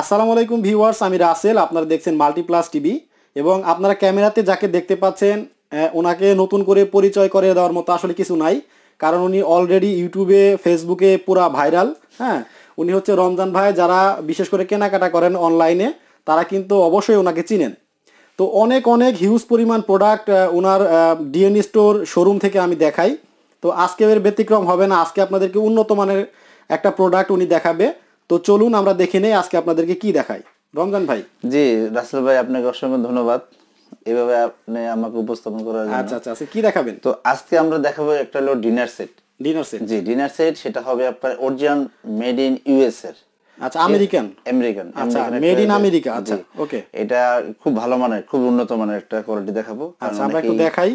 আসসালামু আলাইকুম ভিউয়ার্স আমি রাসেল আপনারা দেখছেন মাল্টিপ্লাস টিভি এবং আপনারা ক্যামেরাতে যাকে দেখতে পাচ্ছেন ওনাকে নতুন করে পরিচয় করে দেওয়ার মতো আসলে কিছু নাই কারণ উনি অলরেডি ইউটিউবে ফেসবুকে পুরা ভাইরাল হ্যাঁ উনি হচ্ছে রমজান ভাই যারা বিশেষ করে কেনাকাটা করেন অনলাইনে তারা কিন্তু অবশ্যই ওনাকে চিনেন তো অনেক অনেক হিউজ পরিমাণ প্রোডাক্ট ওনার ডিএনএ স্টোর শোরুম থেকে আমি দেখাই তো আজকে এর ব্যতিক্রম হবে না আজকে আপনাদেরকে উন্নত মানের একটা প্রোডাক্ট উনি দেখাবে তো চলুন আমরা দেখে নেই আজকে আপনাদেরকে কি দেখাই রমজান ভাই জি রাসেল ভাই আপনাকে অসংখ্য ধন্যবাদ এভাবে আপনি আমাকে উপস্থাপন করার জন্য আচ্ছা আচ্ছা, আচ্ছা কি দেখাবেন তো আজকে আমরা দেখাবো একটা হলো ডিনার সেট ডিনার সেট জি ডিনার সেট সেটা হবে আপনার অরিজিনাল মেড ইন ইউএস এর আচ্ছা আমেরিকান আমেরিকান আচ্ছা মেড ইন আমেরিকা আচ্ছা ওকে এটা খুব ভালো মানের খুব উন্নত মানের একটা কোয়ালিটি দেখাবো আচ্ছা আমরা একটু দেখাই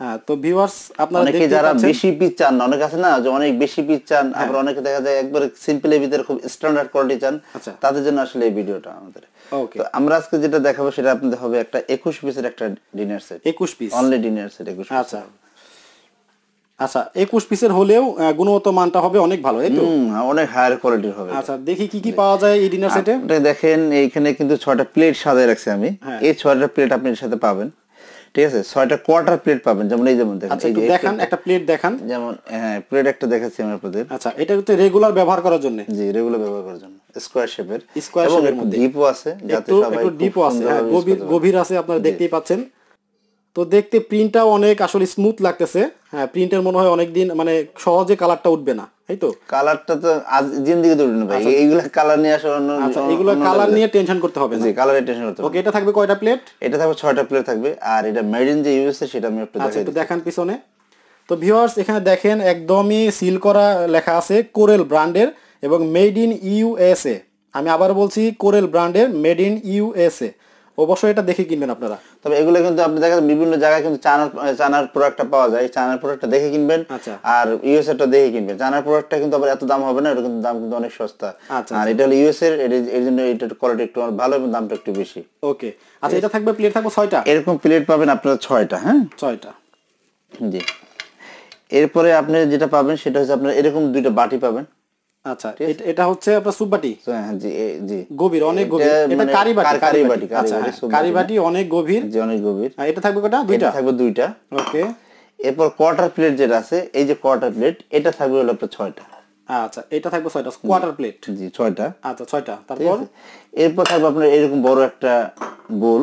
হ্যাঁ, তো ভিউয়ার্স আপনারা অনেকে যারা বেশি চান অনেক আছে না যে অনেক বেশি চান হ্যাঁ। আবার অনেকে দেখা যায় একবারে সিম্পল খুব স্ট্যান্ডার্ড কোয়ালিটি চান আচ্ছা। তাদের জন্য আসলে এই ভিডিওটা আমাদের ওকে আমরা আজকে যেটা দেখাবো সেটা আপনাদের হবে একটা 21 পিসের একটা dinner set 21 piece only dinner set 21 আচ্ছা আচ্ছা একুশ পিসের হলেও গুণগত মানটা হবে অনেক ভালো তো অনেক হায়ার কোয়ালিটির হবে আচ্ছা দেখি কি কি পাওয়া যায় এই ডিনার সেটে দেখেন এইখানে কিন্তু ছয়টা প্লেট সাজায় রাখছি আমি হ্যাঁ। এই ছয়টা প্লেট আপনি সাথে পাবেন ঠিক আছে ছয়টা কোয়ার্টার প্লেট পাবেন যেমন এই যেমন দেখেন আচ্ছা, দেখান একটা প্লেট দেখান যেমন হ্যাঁ প্লেট একটা দেখাচ্ছি আমি আপনাদের আচ্ছা এটা হচ্ছে রেগুলার ব্যবহার করার জন্য জি রেগুলার ব্যবহার করার জন্য স্কোয়ার শেপের স্কোয়ার শেপের মধ্যে ডিপও আছে যাতে সবাই একটু ডিপও আছে হ্যাঁ গভীর গভীর আছে আপনারা দেখতেই পাচ্ছেন তো দেখতে প্রিন্টটাও অনেক আসলে স্মুথ লাগতেছে হ্যাঁ প্রিন্টের মনে হয় অনেক দিন মানে সহজে কালারটা উঠবে না এই তো কালারটা তো আজ দিন দিকে না ভাই আচ্ছা। এইগুলো কালার নিয়ে আসলে অন্য আচ্ছা এইগুলা কালার নিয়ে টেনশন করতে হবে না জি কালারে টেনশন করতে হবে ওকে এটা থাকবে কয়টা প্লেট এটা থাকবে 6টা প্লেট থাকবে আর এটা মেড ইন দ্য ইউএসএ সেটা আমি একটু আচ্ছা, দেখাই আচ্ছা দেখান পিছনে তো ভিউয়ার্স এখানে দেখেন একদমই সিল করা লেখা আছে কোরেল ব্র্যান্ডের এবং মেড ইন ইউএসএ আমি আবার বলছি কোরেল ব্র্যান্ডের মেড ইন ইউএসএ অবশ্যই এটা দেখে কিনবেন আপনারা তবে এগুলো কিন্তু আপনি দেখেন বিভিন্ন জায়গায় কিন্তু চানার চানার প্রোডাক্টটা পাওয়া যায় চানার প্রোডাক্টটা দেখে কিনবেন আচ্ছা। আর ইউএস এরটা দেখে কিনবেন চানার প্রোডাক্টটা কিন্তু আবার এত দাম হবে না এটা কিন্তু দাম কিন্তু অনেক সস্তা আচ্ছা, আচ্ছা। আর এটা হলো ইউএস এর এর জন্য এটার কোয়ালিটি একটু ভালো এবং দামটা একটু বেশি ওকে আচ্ছা এটা থাকবে প্লেট থাকবে ছয়টা এরকম প্লেট পাবেন আপনারা ছয়টা হ্যাঁ ছয়টা জি এরপরে আপনি যেটা পাবেন সেটা হচ্ছে আপনার এরকম দুইটা বাটি পাবেন আচ্ছা এটা হচ্ছে আপনার সুব্বাটি হ্যাঁ, হ্যাঁ, গভীর অনেক গভীর এটা মানে কারিবাটি আচ্ছা, হ্যাঁ। অনেক গভীর জি অনেক গভীর এটা থাকবে কটা দুইটা থাকবে দুইটা ওকে এরপর কোয়ার্টার প্লেট যেটা আছে এই যে কোয়ার্টার প্লেট এটা থাকবে হলো আপনার ছয়টা আচ্ছা এটা থাকবে ছয়টা কোয়ার্টার প্লেট জি ছয়টা আচ্ছা ছয়টা তারপর এরপর থাকবে আপনার এরকম বড় একটা বোল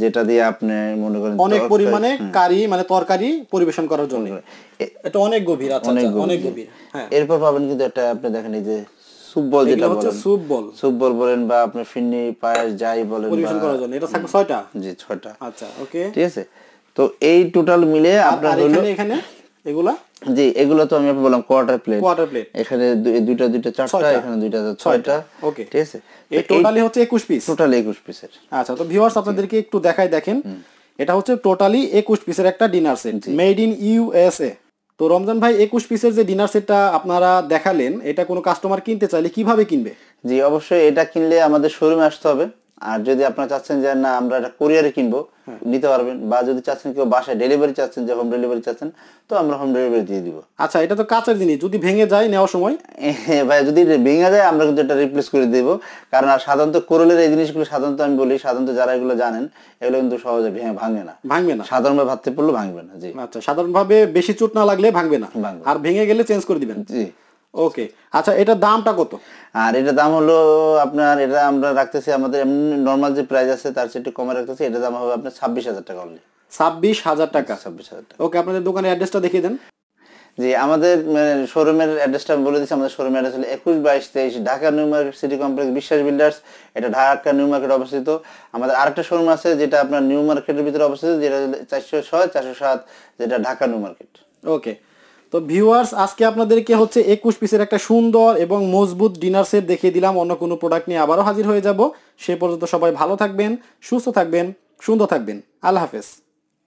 যেটা দিয়ে আপনি মনে করেন অনেক পরিমাণে কারি মানে তরকারি পরিবেশন করার জন্য এটা অনেক গভীর আছে আচ্ছা, আচ্ছা, অনেক গভীর হ্যাঁ। এরপর পাবেন কিন্তু এটা আপনি দেখেন এই যে স্যুপ বল যেটা বলেন স্যুপ বল স্যুপ বল বলেন বা আপনি ফিন্নি পায়েস যাই বলেন পরিবেশন করার জন্য এটা থাকবে 6টা জি 6টা আচ্ছা ওকে ঠিক আছে তো এই টোটাল মিলে আপনার হলো এখানে এগুলা জি এগুলো তো আমি বললাম কোয়ার্টার প্লেট কোয়ার্টার প্লেট এখানে দুইটা দুইটা চারটা এখানে দুইটা ছয়টা ওকে ঠিক আছে এই টোটালি হচ্ছে 21 পিস টোটালি 21 পিসের আচ্ছা তো ভিউয়ার্স আপনাদেরকে একটু দেখাই দেখেন এটা হচ্ছে টোটালি 21 পিসের একটা dinner set made in USA তো রমজান ভাই 21 পিসের যে ডিনার সেটটা আপনারা দেখালেন এটা কোনো কাস্টমার কিনতে চাইলে কিভাবে কিনবে জি অবশ্যই এটা কিনলে আমাদের শোরুমে আসতে হবে আর যদি আপনারা চাচ্ছেন যে না আমরা এটা কোরিয়ারে কিনবো হ্যাঁ। নিতে পারবেন বা যদি চাচ্ছেন কেউ বাসায় ডেলিভারি চাচ্ছেন যে হোম ডেলিভারি চাচ্ছেন তো আমরা হোম ডেলিভারি দিয়ে দিব আচ্ছা এটা তো কাঁচের জিনিস যদি ভেঙে যায় নেওয়ার সময় হ্যাঁ ভাই যদি ভেঙে যায় আমরা কিন্তু এটা রিপ্লেস করে দেবো কারণ আর সাধারণত কোরলের এই জিনিসগুলো সাধারণত আমি বলি সাধারণত যারা এগুলো জানেন এগুলো কিন্তু সহজে ভেঙে ভাঙবে না ভাঙবে না সাধারণভাবে ভাবতে পড়লে ভাঙবে না জি আচ্ছা সাধারণভাবে বেশি চোট না লাগলে ভাঙবে না আর ভেঙে গেলে চেঞ্জ করে দিবেন জি ওকে আচ্ছা এটা দামটা কত আর এটা দাম হলো আপনার এটা আমরা রাখতেছি আমাদের এমনি নর্মাল যে প্রাইস আছে তার চেয়ে একটু কমে রাখতেছি এটা দাম হবে আপনার ছাব্বিশ হাজার টাকা অনলি ছাব্বিশ হাজার টাকা ছাব্বিশ হাজার টাকা ওকে আপনাদের দোকানের অ্যাড্রেসটা দেখিয়ে দেন জি আমাদের শোরুমের মানে অ্যাড্রেসটা বলে দিচ্ছি আমাদের শোরুমের অ্যাড্রেস হলো একুশ বাইশ তেইশ Dhaka new market city complex Biswas builders এটা ঢাকা নিউ মার্কেট অবস্থিত আমাদের আরেকটা শোরুম আছে যেটা আপনার নিউ মার্কেটের ভিতরে অবস্থিত যেটা চারশো ছয় চারশো সাত যেটা ঢাকা নিউ মার্কেট ওকে তো ভিউয়ার্স আজকে আপনাদেরকে হচ্ছে একুশ পিসের একটা সুন্দর এবং মজবুত ডিনার সেট দেখিয়ে দিলাম অন্য কোনো প্রোডাক্ট নিয়ে আবারও হাজির হয়ে যাব সে পর্যন্ত সবাই ভালো থাকবেন সুস্থ থাকবেন সুন্দর থাকবেন আল্লাহ হাফেজ